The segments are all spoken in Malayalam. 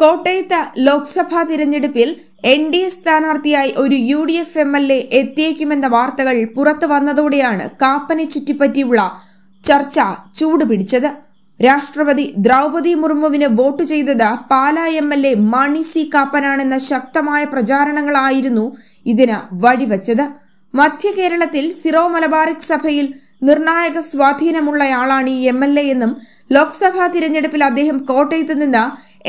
കോട്ടയത്ത് ലോക്സഭാ തിരഞ്ഞെടുപ്പിൽ എൻ ഡി എ സ്ഥാനാർത്ഥിയായി ഒരു U D F M L A എത്തിയേക്കുമെന്ന വാർത്തകൾ പുറത്തു വന്നതോടെയാണ് കാപ്പനെ ചുറ്റിപ്പറ്റിയുള്ള ചർച്ച ചൂടുപിടിച്ചത് രാഷ്ട്രപതി ദ്രൗപതി മുർമുവിന് വോട്ട് ചെയ്തത് Pala M L A Mani C കാപ്പനാണെന്ന ശക്തമായ പ്രചാരണങ്ങളായിരുന്നു ഇതിന് വഴിവച്ചത് മധ്യ കേരളത്തിൽ സിറോ മലബാറിക് സഭയിൽ നിർണായക സ്വാധീനമുള്ളയാളാണ് ഈ എം എൽ എ എന്നും ലോക്സഭാ തിരഞ്ഞെടുപ്പിൽ അദ്ദേഹം കോട്ടയത്ത് നിന്ന്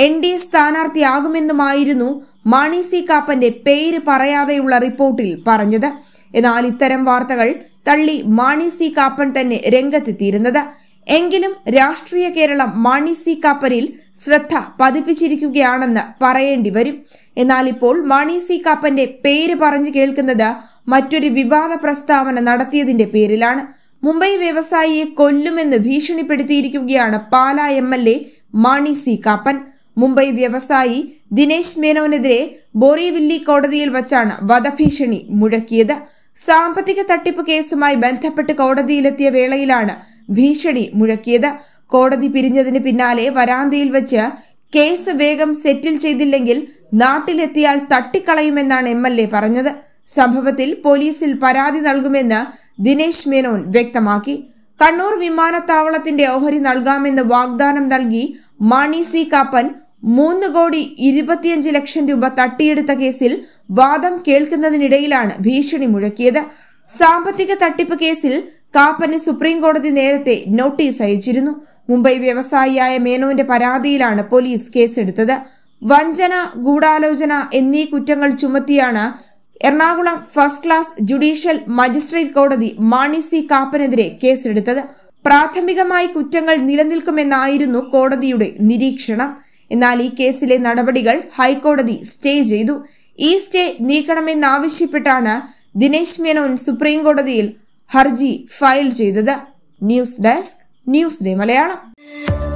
എൻ ഡി എ സ്ഥാനാർത്ഥിയാകുമെന്നുമായിരുന്നു മാണി സി കാപ്പന്റെ പേര് പറയാതെയുള്ള റിപ്പോർട്ടിൽ പറഞ്ഞത് എന്നാൽ ഇത്തരം വാർത്തകൾ തള്ളി മാണി സി കാപ്പൻ തന്നെ രംഗത്തെത്തിയിരുന്നത് എങ്കിലും രാഷ്ട്രീയ കേരളം മാണി സി കാപ്പനിൽ ശ്രദ്ധ പതിപ്പിച്ചിരിക്കുകയാണെന്ന് പറയേണ്ടി വരും എന്നാൽ ഇപ്പോൾ മാണി സി കാപ്പന്റെ പേര് പറഞ്ഞു കേൾക്കുന്നത് മറ്റൊരു വിവാദ പ്രസ്താവന നടത്തിയതിന്റെ പേരിലാണ് മുംബൈ വ്യവസായിയെ കൊല്ലുമെന്ന് ഭീഷണിപ്പെടുത്തിയിരിക്കുകയാണ് Pala M L A Mani C Kappan Mumbai വ്യവസായി ദിനേശ് മേനോനെതിരെ ബോറിവില്ലി കോടതിയിൽ വച്ചാണ് വധഭീഷണി മുഴക്കിയത് സാമ്പത്തിക തട്ടിപ്പ് കേസുമായി ബന്ധപ്പെട്ട് കോടതിയിലെത്തിയ വേളയിലാണ് ഭീഷണി മുഴക്കിയത് കോടതി പിരിഞ്ഞതിന് പിന്നാലെ വരാന്തയിൽ വെച്ച് കേസ് വേഗം സെറ്റിൽ ചെയ്തില്ലെങ്കിൽ നാട്ടിലെത്തിയാൽ തട്ടിക്കളയുമെന്നാണ് എം എൽ എ പറഞ്ഞത് സംഭവത്തിൽ പോലീസിൽ പരാതി നൽകുമെന്ന് ദിനേശ് മേനോൻ വ്യക്തമാക്കി കണ്ണൂർ വിമാനത്താവളത്തിന്റെ ഓഹരി നൽകാമെന്ന് വാഗ്ദാനം നൽകി മാണി സി കാപ്പൻ മൂന്ന് കോടി ഇരുപത്തിയഞ്ച് ലക്ഷം രൂപ തട്ടിയെടുത്ത കേസിൽ വാദം കേൾക്കുന്നതിനിടയിലാണ് ഭീഷണി മുഴക്കിയത് സാമ്പത്തിക തട്ടിപ്പ് കേസിൽ കാപ്പന് സുപ്രീം കോടതി നേരത്തെ നോട്ടീസ് അയച്ചിരുന്നു മുംബൈ വ്യവസായിയായ മേനോന്റെ പരാതിയിലാണ് പോലീസ് കേസെടുത്തത് വഞ്ചന ഗൂഢാലോചന എന്നീ കുറ്റങ്ങൾ ചുമത്തിയാണ് Ernakulam first class judicial magistrate കോടതി മാണി സി കാപ്പനെതിരെ കേസെടുത്തത് പ്രാഥമികമായി കുറ്റങ്ങൾ നിലനിൽക്കുമെന്നായിരുന്നു കോടതിയുടെ നിരീക്ഷണം എന്നാൽ ഈ കേസിലെ നടപടികൾ ഹൈക്കോടതി സ്റ്റേ ചെയ്തു ഈ സ്റ്റേ നീക്കണമെന്നാവശ്യപ്പെട്ടാണ് ദിനേശ് മേനോൻ സുപ്രീം കോടതിയിൽ ഹർജി ഫയൽ ചെയ്തത് news desk news day Malayalam